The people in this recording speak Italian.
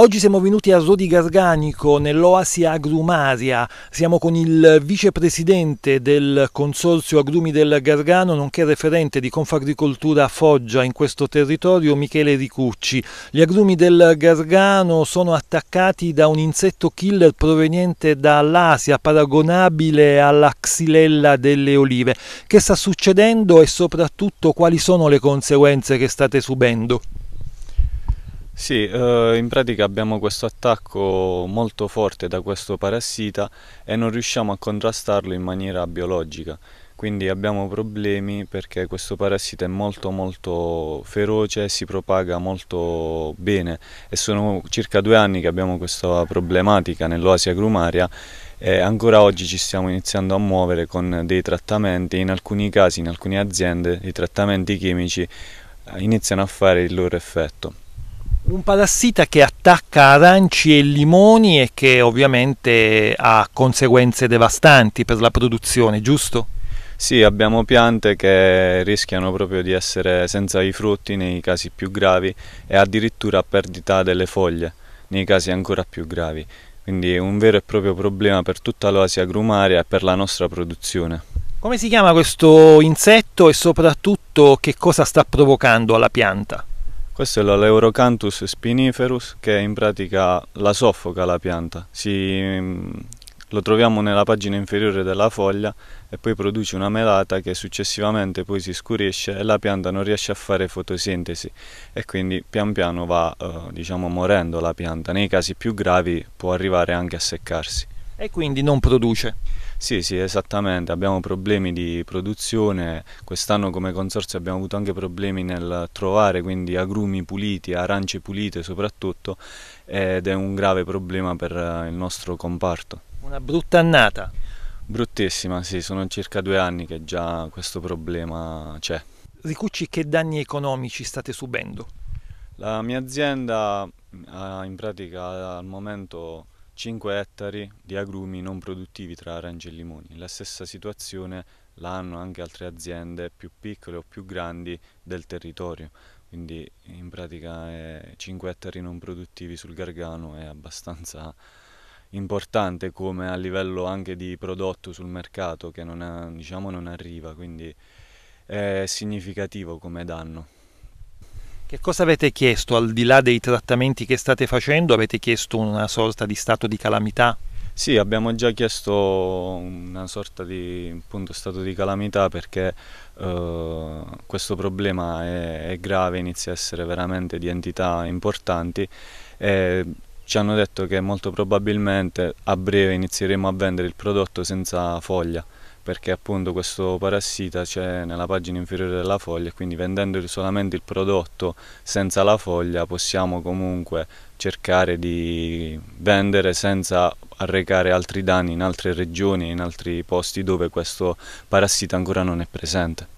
Oggi siamo venuti a Rodi Garganico, nell'Oasi Agrumaria. Siamo con il vicepresidente del Consorzio Agrumi del Gargano, nonché referente di Confagricoltura Foggia in questo territorio, Michele Ricucci. Gli agrumi del Gargano sono attaccati da un insetto killer proveniente dall'Asia, paragonabile alla xylella delle olive. Che sta succedendo e soprattutto quali sono le conseguenze che state subendo? Sì, eh, in pratica abbiamo questo attacco molto forte da questo parassita e non riusciamo a contrastarlo in maniera biologica, quindi abbiamo problemi perché questo parassita è molto molto feroce e si propaga molto bene e sono circa due anni che abbiamo questa problematica nell'oasia grumaria e ancora oggi ci stiamo iniziando a muovere con dei trattamenti, in alcuni casi, in alcune aziende, i trattamenti chimici eh, iniziano a fare il loro effetto un parassita che attacca aranci e limoni e che ovviamente ha conseguenze devastanti per la produzione, giusto? Sì, abbiamo piante che rischiano proprio di essere senza i frutti nei casi più gravi e addirittura perdita delle foglie nei casi ancora più gravi. Quindi è un vero e proprio problema per tutta l'oasi agrumaria e per la nostra produzione. Come si chiama questo insetto e soprattutto che cosa sta provocando alla pianta? Questo è l'Aleurocanthus spiniferus che in pratica la soffoca la pianta, si, mm, lo troviamo nella pagina inferiore della foglia e poi produce una melata che successivamente poi si scurisce e la pianta non riesce a fare fotosintesi e quindi pian piano va eh, diciamo morendo la pianta, nei casi più gravi può arrivare anche a seccarsi. E quindi non produce? Sì, sì, esattamente, abbiamo problemi di produzione, quest'anno come consorzio abbiamo avuto anche problemi nel trovare quindi agrumi puliti, arance pulite soprattutto ed è un grave problema per eh, il nostro comparto. Una brutta annata. Bruttissima, sì, sono circa due anni che già questo problema c'è. Ricucci, che danni economici state subendo? La mia azienda mm, in pratica al momento 5 ettari di agrumi non produttivi tra arance e limoni. La stessa situazione la hanno anche altre aziende più piccole o più grandi del territorio, quindi in pratica eh, 5 ettari non produttivi sul Gargano è abbastanza importante come a livello anche di prodotto sul mercato che non, ha, diciamo, non arriva, quindi è significativo come danno. Che cosa avete chiesto al di là dei trattamenti che state facendo? Avete chiesto una sorta di stato di calamità? Sì, abbiamo già chiesto una sorta di appunto, stato di calamità perché eh, questo problema è, è, grave, inizia a essere veramente di entità importanti e ci hanno detto che molto probabilmente a breve inizieremo a vendere il prodotto senza foglia perché appunto questo parassita c'è nella pagina inferiore della foglia e quindi vendendo solamente il prodotto senza la foglia possiamo comunque cercare di vendere senza arrecare altri danni in altre regioni e in altri posti dove questo parassita ancora non è presente.